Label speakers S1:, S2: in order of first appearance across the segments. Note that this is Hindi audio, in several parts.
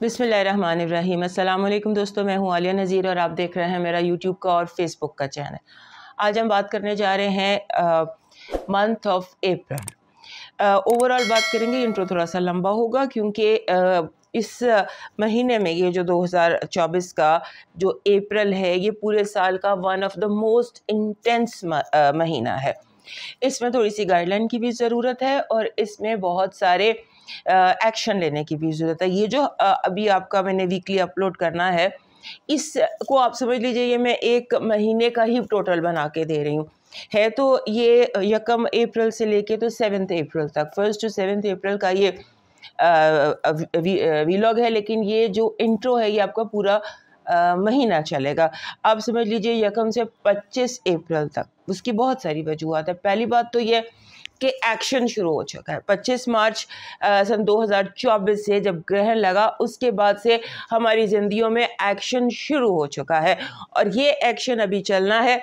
S1: बिसमीम अल्लाम दोस्तों मैं हूँ आलिया नज़ीर और आप देख रहे हैं मेरा यूट्यूब का और फेसबुक का चैनल आज हम बात करने जा रहे हैं मंथ ऑफ अप्रैल ओवरऑल बात करेंगे इंट्रो थोड़ा सा लंबा होगा क्योंकि uh, इस महीने में ये जो 2024 का जो अप्रैल है ये पूरे साल का one of the most intense महीना है इसमें थोड़ी सी गाइडलाइन की भी ज़रूरत है और इसमें बहुत सारे uh, एक्शन लेने की भी ज़रूरत है ये जो अभी आपका मैंने वीकली अपलोड करना है इस को आप समझ लीजिए ये मैं एक महीने का ही टोटल बना के दे रही हूँ है तो ये यकम अप्रैल से लेके तो सेवन्थ अप्रैल तक फर्स्ट टू सेवन्थ अप्रैल का ये वीलॉग है लेकिन ये जो इंट्रो है ये आपका पूरा आ, महीना चलेगा आप समझ लीजिए यकम से 25 अप्रैल तक उसकी बहुत सारी वजूहत है पहली बात तो ये के एक्शन शुरू हो चुका है 25 मार्च सन 2024 से जब ग्रहण लगा उसके बाद से हमारी जिंदगी में एक्शन शुरू हो चुका है और ये एक्शन अभी चलना है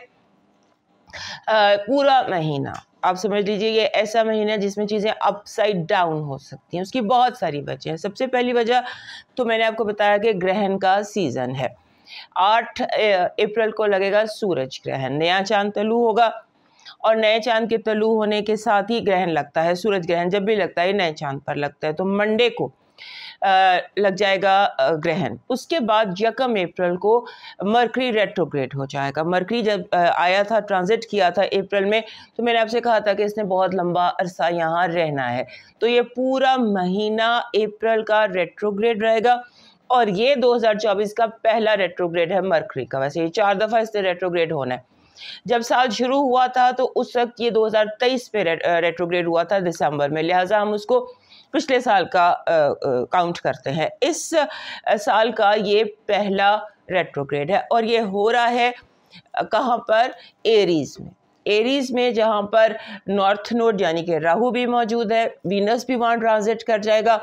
S1: आ, पूरा महीना आप समझ लीजिए ये ऐसा महीना है जिसमें चीज़ें अपसाइड डाउन हो सकती हैं उसकी बहुत सारी वजह है सबसे पहली वजह तो मैंने आपको बताया कि ग्रहण का सीज़न है आठ अप्रैल को लगेगा सूरज ग्रहण नया चांद तलू होगा और नए चांद के तलु होने के साथ ही ग्रहण लगता है सूरज ग्रहण जब भी लगता है नए चांद पर लगता है तो मंडे को लग जाएगा ग्रहण उसके बाद यकम अप्रैल को मरकरी रेट्रोग्रेड हो जाएगा मरकरी जब आया था ट्रांजिट किया था अप्रैल में तो मैंने आपसे कहा था कि इसने बहुत लंबा अरसा यहाँ रहना है तो ये पूरा महीना अप्रैल का रेट्रोग्रेड रहेगा और ये 2024 का पहला रेट्रोग्रेड है मरकरी का वैसे ये चार दफ़ा इसने रेट्रोग्रेड होना है जब साल शुरू हुआ था तो उस वक्त ये 2023 पे रेट्रोग्रेड हुआ था दिसंबर में लिहाजा हम उसको पिछले साल का काउंट करते हैं इस साल का ये पहला रेट्रोग्रेड है और ये हो रहा है कहाँ पर एरीज़ में एरीज में जहाँ पर नॉर्थ नोड यानी कि राहु भी मौजूद है वीनस भी वहाँ ट्रांजिट कर जाएगा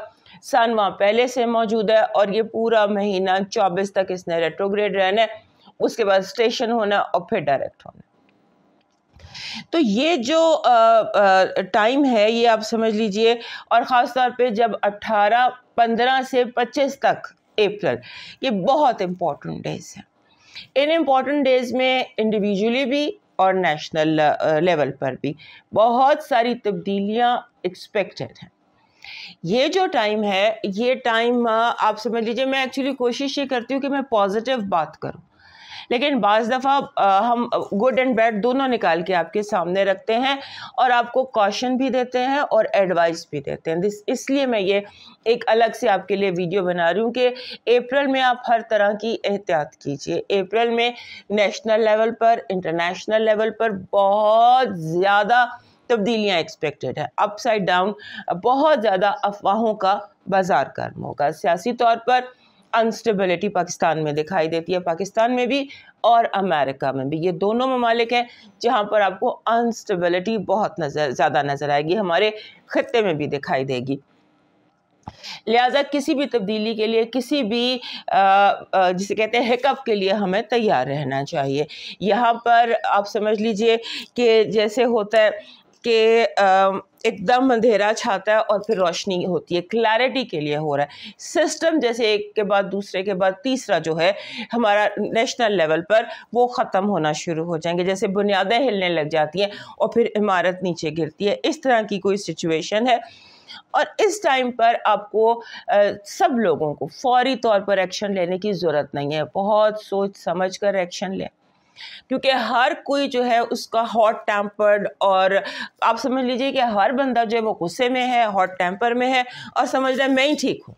S1: सन वहाँ पहले से मौजूद है और ये पूरा महीना 24 तक इसने रेट्रोग्रेड रहना है उसके बाद स्टेशन होना और फिर डायरेक्ट होना तो ये जो टाइम है ये आप समझ लीजिए और ख़ास तौर पे जब 18 15 से 25 तक अप्रैल ये बहुत इम्पॉर्टेंट डेज़ हैं इन इम्पॉर्टेंट डेज़ में इंडिविजुअली भी और नेशनल लेवल पर भी बहुत सारी तब्दीलियाँ एक्सपेक्टेड हैं ये जो टाइम है ये टाइम आप समझ लीजिए मैं एक्चुअली कोशिश ये करती हूँ कि मैं पॉजिटिव बात करूँ लेकिन बज़ दफ़ा हम गुड एंड बैड दोनों निकाल के आपके सामने रखते हैं और आपको कॉशन भी देते हैं और एडवाइस भी देते हैं दिस इसलिए मैं ये एक अलग से आपके लिए वीडियो बना रही हूँ कि अप्रैल में आप हर तरह की एहतियात कीजिए अप्रैल में नेशनल लेवल पर इंटरनेशनल लेवल पर बहुत ज़्यादा तब्दीलियाँ एक्सपेक्टेड है अपसाइड डाउन बहुत ज़्यादा अफवाहों का बाजार गर्म होगा सियासी तौर पर अनस्टेबिलिटी पाकिस्तान में दिखाई देती है पाकिस्तान में भी और अमेरिका में भी ये दोनों ममालिक हैं जहाँ पर आपको अनस्टेबिलिटी बहुत नज़र ज़्यादा नज़र आएगी हमारे ख़त्े में भी दिखाई देगी लिहाजा किसी भी तब्दीली के लिए किसी भी जिसे कहते हैं हिकअप के लिए हमें तैयार रहना चाहिए यहाँ पर आप समझ लीजिए कि जैसे होता है कि एकदम अंधेरा छाता है और फिर रोशनी होती है क्लैरिटी के लिए हो रहा है सिस्टम जैसे एक के बाद दूसरे के बाद तीसरा जो है हमारा नेशनल लेवल पर वो ख़त्म होना शुरू हो जाएंगे जैसे बुनियादें हिलने लग जाती हैं और फिर इमारत नीचे गिरती है इस तरह की कोई सिचुएशन है और इस टाइम पर आपको आ, सब लोगों को फौरी तौर पर एक्शन लेने की ज़रूरत नहीं है बहुत सोच समझ कर एक्शन लें क्योंकि हर कोई जो है उसका हॉट टेम्पर्ड और आप समझ लीजिए कि हर बंदा जो है वो गुस्से में है हॉट टेम्पर में है और समझ रहा है मैं ही ठीक हूँ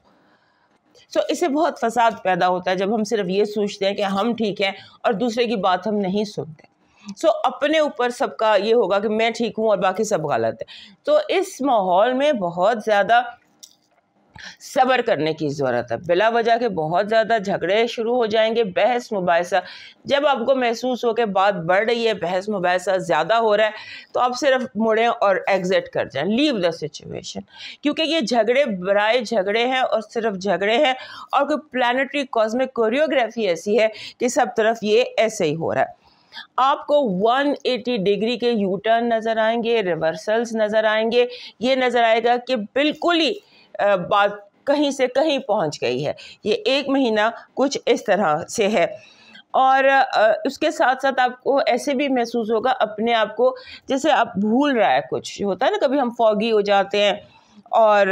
S1: सो so, इसे बहुत फसाद पैदा होता है जब हम सिर्फ ये सोचते हैं कि हम ठीक हैं और दूसरे की बात हम नहीं सुनते सो so, अपने ऊपर सबका ये होगा कि मैं ठीक हूँ और बाकी सब गलत है तो इस माहौल में बहुत ज़्यादा सब्र करने की ज़रूरत है बिला वजह के बहुत ज़्यादा झगड़े शुरू हो जाएंगे बहस मुबासा जब आपको महसूस हो के बात बढ़ रही है बहस मुबासा ज़्यादा हो रहा है तो आप सिर्फ मुड़ें और एग्ज़िट कर जाएं लीव द सिचुएशन क्योंकि ये झगड़े बराए झगड़े हैं और सिर्फ झगड़े हैं और कोई प्लानटरी कॉजमिक कोरियोग्राफी ऐसी है कि सब तरफ ये ऐसे ही हो रहा है आपको 180 डिग्री के यू टर्न नज़र आएंगे रिवर्सल्स नज़र आएंगे ये नज़र आएगा कि बिल्कुल ही बात कहीं से कहीं पहुंच गई है ये एक महीना कुछ इस तरह से है और उसके साथ साथ आपको ऐसे भी महसूस होगा अपने आप को जैसे आप भूल रहा है कुछ होता है ना कभी हम फॉगी हो जाते हैं और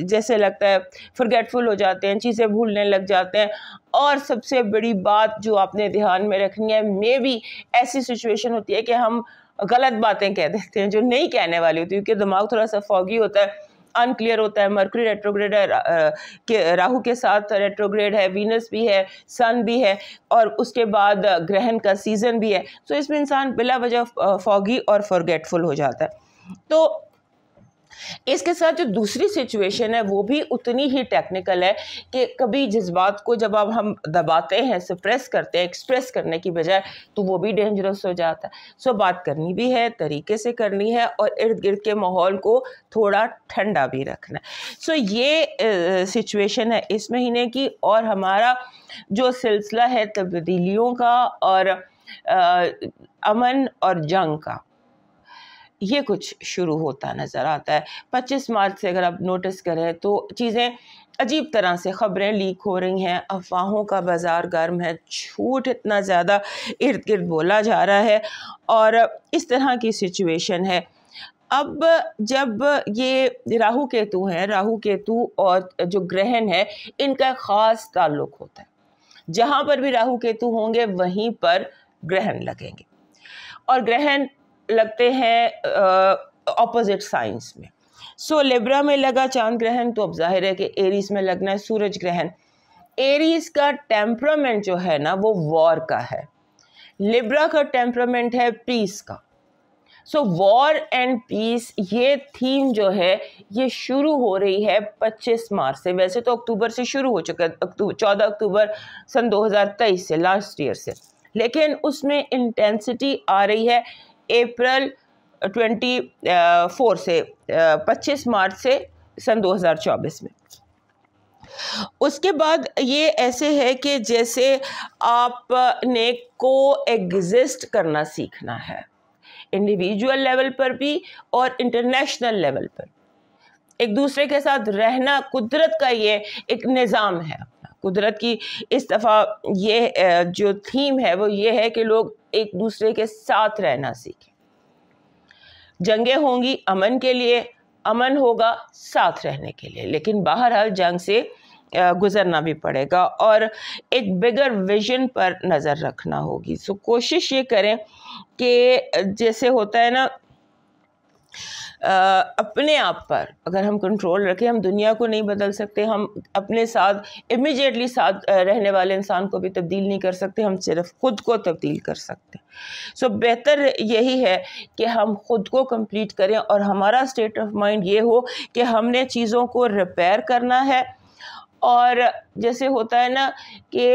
S1: जैसे लगता है फॉरगेटफुल हो जाते हैं चीज़ें भूलने लग जाते हैं और सबसे बड़ी बात जो आपने ध्यान में रखनी है मे भी ऐसी सिचुएशन होती है कि हम गलत बातें कह देते हैं जो नहीं कहने वाली होती क्योंकि दिमाग थोड़ा सा फॉगी होता है अनक्लियर होता है मर्क्री रेट्रोग्रेड है के राहु के साथ रेट्रोग्रेड है वीनस भी है सन भी है और उसके बाद ग्रहण का सीज़न भी है सो इसमें इंसान बिला वजह फॉगी और फॉरगेटफुल हो जाता है तो इसके साथ जो दूसरी सिचुएशन है वो भी उतनी ही टेक्निकल है कि कभी जज्बात को जब आप हम दबाते हैं सप्रेस करते हैं एक्सप्रेस करने की बजाय तो वो भी डेंजरस हो जाता है सो बात करनी भी है तरीके से करनी है और इर्द गिर्द के माहौल को थोड़ा ठंडा भी रखना है सो ये सिचुएशन है इस महीने की और हमारा जो सिलसिला है तब्दीलियों का और आ, अमन और जंग का ये कुछ शुरू होता नज़र आता है 25 मार्च से अगर आप नोटिस करें तो चीज़ें अजीब तरह से ख़बरें लीक हो रही हैं अफवाहों का बाज़ार गर्म है झूठ इतना ज़्यादा इर्द गिर्द बोला जा रहा है और इस तरह की सिचुएशन है अब जब ये राहु केतु हैं राहु केतु और जो ग्रहण है इनका ख़ास ताल्लुक होता है जहाँ पर भी राहु केतु होंगे वहीं पर ग्रहण लगेंगे और ग्रहण लगते हैं ऑपोजिट साइंस में सो so, लेब्रा में लगा चांद ग्रहण तो अब जाहिर है कि एरीज में लगना है सूरज ग्रहण एरीज का टेम्परामेंट जो है ना वो वॉर का है लिब्रा का टेम्परामेंट है पीस का सो वॉर एंड पीस ये थीम जो है ये शुरू हो रही है 25 मार्च से वैसे तो अक्टूबर से शुरू हो चुका है अक्टूबर चौदह अक्टूबर सन 2023 से लास्ट ईयर से लेकिन उसमें इंटेंसिटी आ रही है अप्रैल ट्वेंटी फोर से पच्चीस मार्च से सन 2024 में उसके बाद ये ऐसे है कि जैसे आपने को एग्जिस्ट करना सीखना है इंडिविजुअल लेवल पर भी और इंटरनेशनल लेवल पर एक दूसरे के साथ रहना कुदरत का ये एक निज़ाम है कुदरत की इस दफ़ा ये जो थीम है वो ये है कि लोग एक दूसरे के साथ रहना सीखें जंगें होंगी अमन के लिए अमन होगा साथ रहने के लिए लेकिन बहरहाल जंग से गुज़रना भी पड़ेगा और एक बिगर विजन पर नज़र रखना होगी सो कोशिश ये करें कि जैसे होता है ना अपने आप पर अगर हम कंट्रोल रखें हम दुनिया को नहीं बदल सकते हम अपने साथ इमिजिएटली साथ रहने वाले इंसान को भी तब्दील नहीं कर सकते हम सिर्फ ख़ुद को तब्दील कर सकते सो so, बेहतर यही है कि हम ख़ुद को कंप्लीट करें और हमारा स्टेट ऑफ माइंड ये हो कि हमने चीज़ों को रिपेयर करना है और जैसे होता है ना कि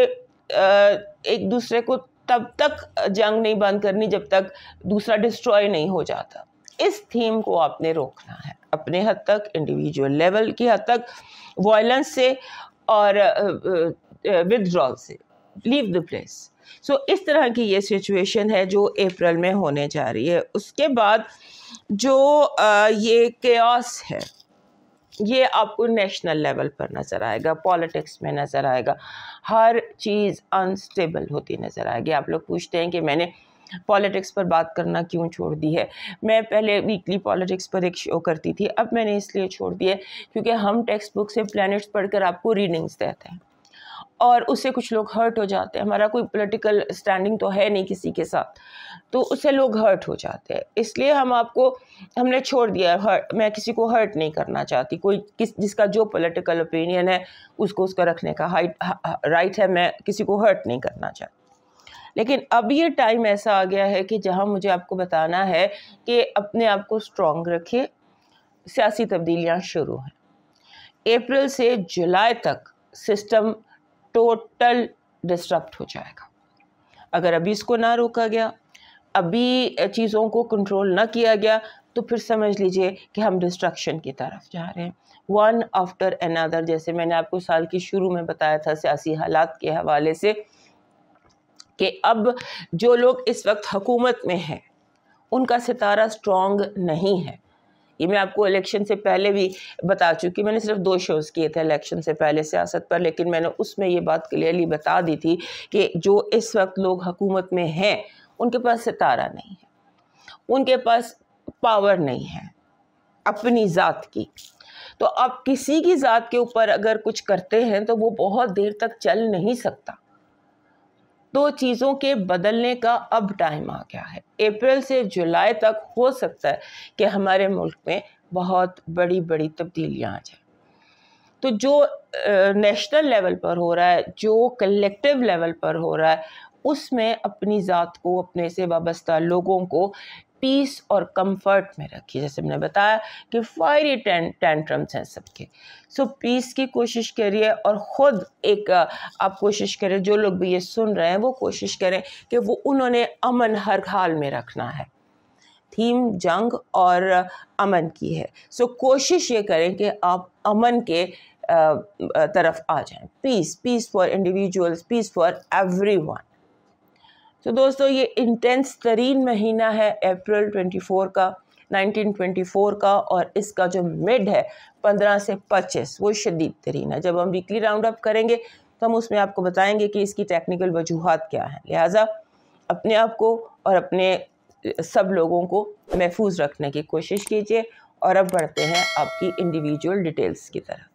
S1: एक दूसरे को तब तक जंग नहीं बंद करनी जब तक दूसरा डिस्ट्रॉय नहीं हो जाता इस थीम को आपने रोकना है अपने हद तक इंडिविजुअल लेवल की हद तक वॉयलेंस से और विदड्रॉल से लीव द प्लेस सो इस तरह की ये सिचुएशन है जो अप्रैल में होने जा रही है उसके बाद जो आ, ये केस है ये आपको नेशनल लेवल पर नज़र आएगा पॉलिटिक्स में नज़र आएगा हर चीज़ अनस्टेबल होती नज़र आएगी आप लोग पूछते हैं कि मैंने पॉलिटिक्स पर बात करना क्यों छोड़ दी है मैं पहले वीकली पॉलिटिक्स पर एक शो करती थी अब मैंने इसलिए छोड़ दिया क्योंकि हम टेक्स्ट बुक से प्लैनेट्स पढ़कर आपको रीडिंग्स देते हैं और उससे कुछ लोग हर्ट हो जाते हैं हमारा कोई पॉलिटिकल स्टैंडिंग तो है नहीं किसी के साथ तो उससे लोग हर्ट हो जाते हैं इसलिए हम आपको हमने छोड़ दिया हर्ट मैं किसी को हर्ट नहीं करना चाहती कोई किस जिसका जो पॉलिटिकल ओपिनियन है उसको उसका रखने का हाइट राइट है मैं किसी को हर्ट नहीं करना चाहती लेकिन अब ये टाइम ऐसा आ गया है कि जहाँ मुझे आपको बताना है कि अपने आप को स्ट्रॉन्ग रखिए सियासी तब्दीलियाँ शुरू हैं अप्रैल से जुलाई तक सिस्टम टोटल डिस्टर्ब हो जाएगा अगर अभी इसको ना रोका गया अभी चीज़ों को कंट्रोल ना किया गया तो फिर समझ लीजिए कि हम डिस्ट्रक्शन की तरफ जा रहे हैं वन आफ्टर अनदर जैसे मैंने आपको साल की शुरू में बताया था सियासी हालात के हवाले से कि अब जो लोग इस वक्त हुकूमत में हैं उनका सितारा स्ट्रॉन्ग नहीं है ये मैं आपको इलेक्शन से पहले भी बता चुकी मैंने सिर्फ दो शोज़ किए थे इलेक्शन से पहले सियासत पर लेकिन मैंने उसमें ये बात क्लियरली बता दी थी कि जो इस वक्त लोग हकूमत में हैं उनके पास सितारा नहीं है उनके पास पावर नहीं है अपनी ज़ात की तो आप किसी की ज़ात के ऊपर अगर कुछ करते हैं तो वो बहुत देर तक चल नहीं सकता तो चीज़ों के बदलने का अब टाइम आ गया है अप्रैल से जुलाई तक हो सकता है कि हमारे मुल्क में बहुत बड़ी बड़ी तब्दीलियाँ आ जाए तो जो नेशनल लेवल पर हो रहा है जो कलेक्टिव लेवल पर हो रहा है उसमें अपनी ज़ात को अपने से वाबस्ता लोगों को पीस और कंफर्ट में रखिए जैसे मैंने बताया कि फायरी टेंट्रम्स हैं सबके सो so, पीस की कोशिश करिए और ख़ुद एक आप कोशिश करें जो लोग भी ये सुन रहे हैं वो कोशिश करें कि वो उन्होंने अमन हर हाल में रखना है थीम जंग और अमन की है सो so, कोशिश ये करें कि आप अमन के तरफ आ जाएं piece piece for individuals piece for one तो दोस्तों ये इंटेंस तरीन महीना है अप्रैल 24 का 1924 का और इसका जो मिड है 15 से 25 वो शदीद तरीन है जब हम वीकली राउंड अप करेंगे तो हम उसमें आपको बताएंगे कि इसकी टेक्निकल वजूहत क्या है लिहाजा अपने आप को और अपने सब लोगों को महफूज रखने की कोशिश कीजिए और अब बढ़ते हैं आपकी इंडिविजुअल डिटेल्स की तरफ